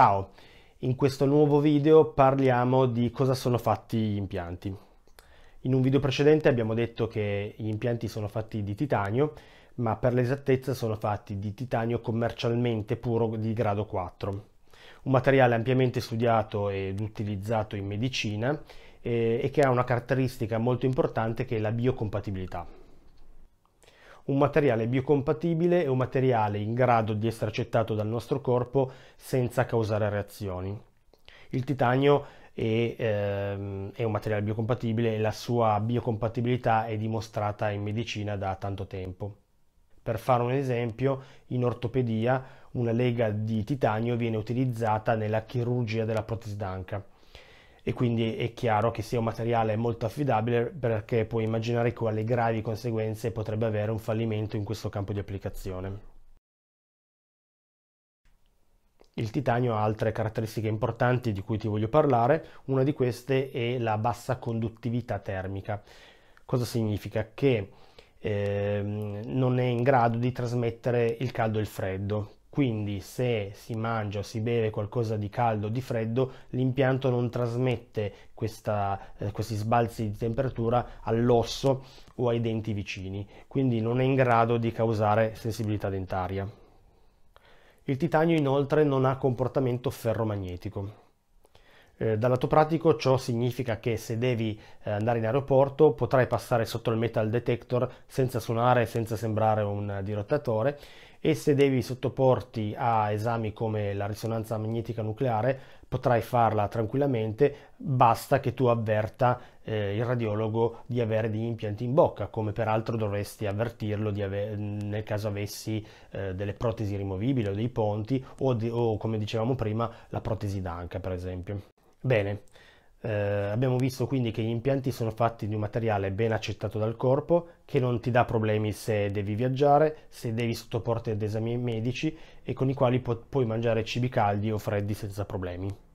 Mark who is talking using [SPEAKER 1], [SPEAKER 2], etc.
[SPEAKER 1] Ciao, in questo nuovo video parliamo di cosa sono fatti gli impianti. In un video precedente abbiamo detto che gli impianti sono fatti di titanio, ma per l'esattezza sono fatti di titanio commercialmente puro di grado 4, un materiale ampiamente studiato ed utilizzato in medicina eh, e che ha una caratteristica molto importante che è la biocompatibilità un materiale biocompatibile è un materiale in grado di essere accettato dal nostro corpo senza causare reazioni. Il titanio è, ehm, è un materiale biocompatibile e la sua biocompatibilità è dimostrata in medicina da tanto tempo. Per fare un esempio, in ortopedia una lega di titanio viene utilizzata nella chirurgia della protesi d'anca e quindi è chiaro che sia un materiale molto affidabile perché puoi immaginare quali gravi conseguenze potrebbe avere un fallimento in questo campo di applicazione. Il titanio ha altre caratteristiche importanti di cui ti voglio parlare, una di queste è la bassa conduttività termica. Cosa significa? Che eh, non è in grado di trasmettere il caldo e il freddo, quindi se si mangia o si beve qualcosa di caldo o di freddo l'impianto non trasmette questa, eh, questi sbalzi di temperatura all'osso o ai denti vicini, quindi non è in grado di causare sensibilità dentaria. Il titanio inoltre non ha comportamento ferromagnetico. Eh, dal lato pratico ciò significa che se devi eh, andare in aeroporto potrai passare sotto il metal detector senza suonare, senza sembrare un eh, dirottatore e se devi sottoporti a esami come la risonanza magnetica nucleare potrai farla tranquillamente, basta che tu avverta eh, il radiologo di avere degli impianti in bocca, come peraltro dovresti avvertirlo ave- nel caso avessi eh, delle protesi rimovibili o dei ponti o, di- o come dicevamo prima la protesi d'anca per esempio. Bene. Eh, abbiamo visto quindi che gli impianti sono fatti di un materiale ben accettato dal corpo, che non ti dà problemi se devi viaggiare, se devi sottoporti ad esami medici e con i quali pu puoi mangiare cibi caldi o freddi senza problemi.